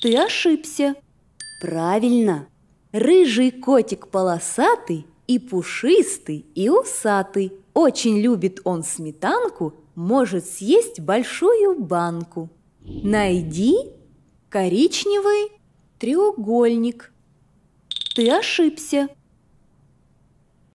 Ты ошибся. Правильно. Рыжий котик полосатый и пушистый, и усатый. Очень любит он сметанку, может съесть большую банку. Найди коричневый треугольник. Ты ошибся.